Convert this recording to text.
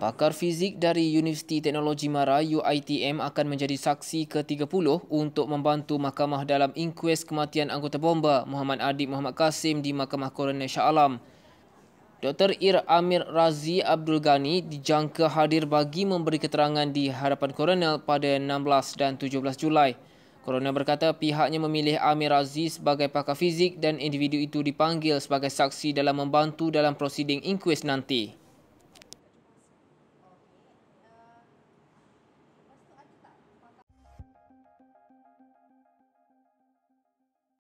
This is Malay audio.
Pakar fizik dari Universiti Teknologi Mara UITM akan menjadi saksi ke-30 untuk membantu mahkamah dalam inkuis kematian anggota bomba Muhammad Adib Muhammad Kasim di Mahkamah Koroner Shah Alam. Dr. Ir Amir Razi Abdul Ghani dijangka hadir bagi memberi keterangan di hadapan Koronel pada 16 dan 17 Julai. Koronel berkata pihaknya memilih Amir Razi sebagai pakar fizik dan individu itu dipanggil sebagai saksi dalam membantu dalam prosiding inkuis nanti.